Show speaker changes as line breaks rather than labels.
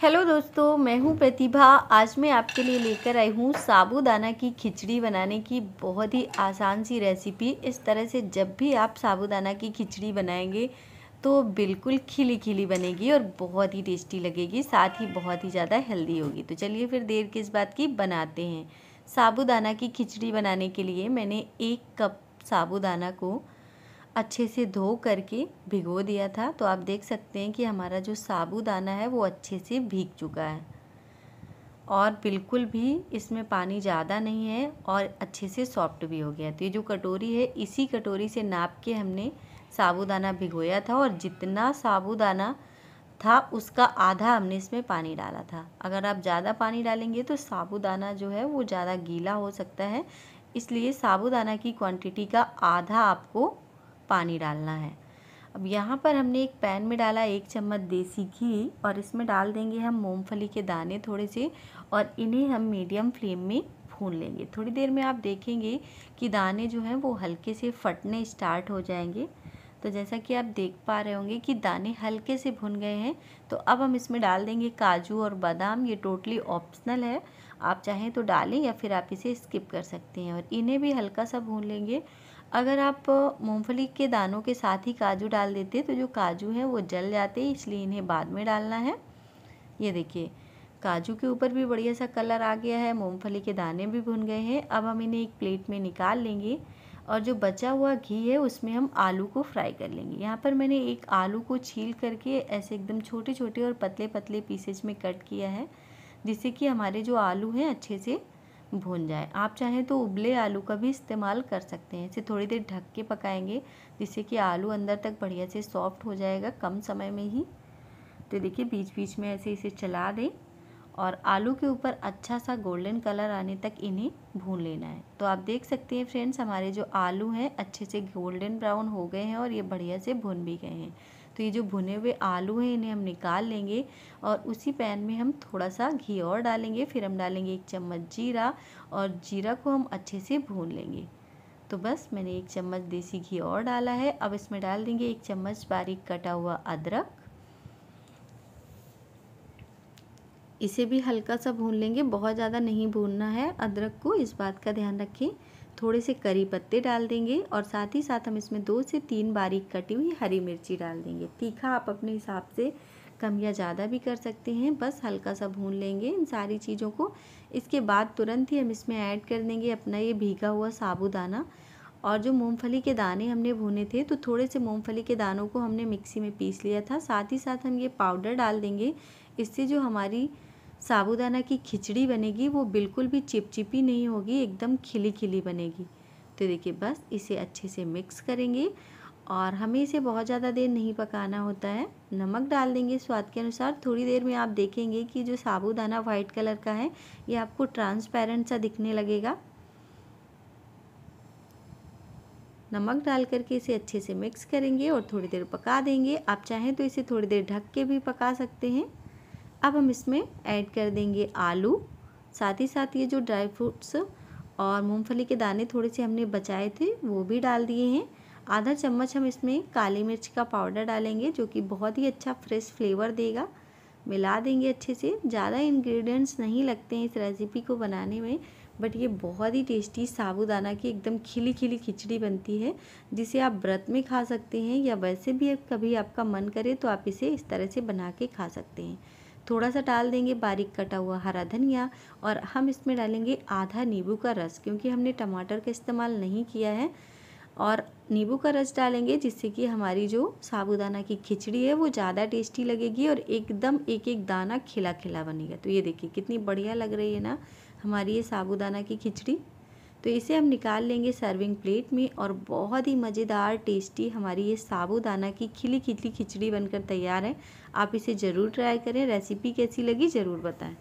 hello दोस्तों मैं हूं प्रतिभा आज मैं आपके लिए लेकर आई हूं साबूदाना की खिचड़ी बनाने की बहुत ही आसान सी रेसिपी इस तरह से जब भी आप साबूदाना की खिचड़ी बनाएंगे तो बिल्कुल खिली खिली बनेगी और बहुत ही टेस्टी लगेगी साथ ही बहुत ही ज़्यादा हेल्दी होगी तो चलिए फिर देर किस बात की बनाते हैं साबूदाना की खिचड़ी बनाने के लिए मैंने एक कप साबूदाना को अच्छे से धो करके भिगो दिया था तो आप देख सकते हैं कि हमारा जो साबूदाना है वो अच्छे से भीग चुका है और बिल्कुल भी इसमें पानी ज़्यादा नहीं है और अच्छे से सॉफ्ट भी हो गया तो ये जो कटोरी है इसी कटोरी से नाप के हमने साबूदाना भिगोया था और जितना साबूदाना था उसका आधा हमने इसमें पानी डाला था अगर आप ज़्यादा पानी डालेंगे तो साबूदाना जो है वो ज़्यादा गीला हो सकता है इसलिए साबूदाना की क्वांटिटी का आधा आपको पानी डालना है अब यहाँ पर हमने एक पैन में डाला एक चम्मच देसी घी और इसमें डाल देंगे हम मूंगफली के दाने थोड़े से और इन्हें हम मीडियम फ्लेम में भून लेंगे थोड़ी देर में आप देखेंगे कि दाने जो हैं वो हल्के से फटने स्टार्ट हो जाएंगे तो जैसा कि आप देख पा रहे होंगे कि दाने हल्के से भुन गए हैं तो अब हम इसमें डाल देंगे काजू और बादाम ये टोटली ऑप्शनल है आप चाहें तो डालें या फिर आप इसे स्किप कर सकते हैं और इन्हें भी हल्का सा भून लेंगे अगर आप मूंगफली के दानों के साथ ही काजू डाल देते तो जो काजू है वो जल जाते इसलिए इन्हें बाद में डालना है ये देखिए काजू के ऊपर भी बढ़िया सा कलर आ गया है मूंगफली के दाने भी भुन गए हैं अब हम इन्हें एक प्लेट में निकाल लेंगे और जो बचा हुआ घी है उसमें हम आलू को फ्राई कर लेंगे यहाँ पर मैंने एक आलू को छील करके ऐसे एकदम छोटे छोटे और पतले पतले पीसेज में कट किया है जिससे कि हमारे जो आलू हैं अच्छे से भून जाए आप चाहें तो उबले आलू का भी इस्तेमाल कर सकते हैं इसे थोड़ी देर ढक के पकाएंगे जिससे कि आलू अंदर तक बढ़िया से सॉफ्ट हो जाएगा कम समय में ही तो देखिए बीच बीच में ऐसे इसे चला दें और आलू के ऊपर अच्छा सा गोल्डन कलर आने तक इन्हें भून लेना है तो आप देख सकते हैं फ्रेंड्स हमारे जो आलू हैं अच्छे से गोल्डन ब्राउन हो गए हैं और ये बढ़िया से भुन भी गए हैं तो ये जो भुने हुए आलू हैं इन्हें हम निकाल लेंगे और उसी पैन में हम थोड़ा सा घी और डालेंगे फिर हम डालेंगे एक चम्मच जीरा और जीरा को हम अच्छे से भून लेंगे तो बस मैंने एक चम्मच देसी घी और डाला है अब इसमें डाल देंगे एक चम्मच बारीक कटा हुआ अदरक इसे भी हल्का सा भून लेंगे बहुत ज़्यादा नहीं भूनना है अदरक को इस बात का ध्यान रखें थोड़े से करी पत्ते डाल देंगे और साथ ही साथ हम इसमें दो से तीन बारीक कटी हुई हरी मिर्ची डाल देंगे तीखा आप अपने हिसाब से कम या ज़्यादा भी कर सकते हैं बस हल्का सा भून लेंगे इन सारी चीज़ों को इसके बाद तुरंत ही हम इसमें ऐड कर देंगे अपना ये भीगा हुआ साबुदाना और जो मूंगफली के दाने हमने भुने थे तो थोड़े से मूंगफली के दानों को हमने मिक्सी में पीस लिया था साथ ही साथ हम ये पाउडर डाल देंगे इससे जो हमारी साबूदाना की खिचड़ी बनेगी वो बिल्कुल भी चिपचिपी नहीं होगी एकदम खिली खिली बनेगी तो देखिए बस इसे अच्छे से मिक्स करेंगे और हमें इसे बहुत ज़्यादा देर नहीं पकाना होता है नमक डाल देंगे स्वाद के अनुसार थोड़ी देर में आप देखेंगे कि जो साबूदाना वाइट कलर का है ये आपको ट्रांसपेरेंट सा दिखने लगेगा नमक डाल करके इसे अच्छे से मिक्स करेंगे और थोड़ी देर पका देंगे आप चाहें तो इसे थोड़ी देर ढक के भी पका सकते हैं अब हम इसमें ऐड कर देंगे आलू साथ ही साथ ये जो ड्राई फ्रूट्स और मूंगफली के दाने थोड़े से हमने बचाए थे वो भी डाल दिए हैं आधा चम्मच हम इसमें काली मिर्च का पाउडर डालेंगे जो कि बहुत ही अच्छा फ्रेश फ्लेवर देगा मिला देंगे अच्छे से ज़्यादा इंग्रेडिएंट्स नहीं लगते हैं इस रेसिपी को बनाने में बट ये बहुत ही टेस्टी साबूदाना की एकदम खिली खिली खिचड़ी बनती है जिसे आप व्रत में खा सकते हैं या वैसे भी कभी आपका मन करे तो आप इसे इस तरह से बना के खा सकते हैं थोड़ा सा डाल देंगे बारीक कटा हुआ हरा धनिया और हम इसमें डालेंगे आधा नींबू का रस क्योंकि हमने टमाटर का इस्तेमाल नहीं किया है और नींबू का रस डालेंगे जिससे कि हमारी जो साबूदाना की खिचड़ी है वो ज़्यादा टेस्टी लगेगी और एकदम एक एक दाना खिला खिला बनेगा तो ये देखिए कितनी बढ़िया लग रही है ना हमारी ये साबूदाना की खिचड़ी तो इसे हम निकाल लेंगे सर्विंग प्लेट में और बहुत ही मज़ेदार टेस्टी हमारी ये साबूदाना की खिली खिली खिचड़ी बनकर तैयार है आप इसे ज़रूर ट्राई करें रेसिपी कैसी लगी ज़रूर बताएं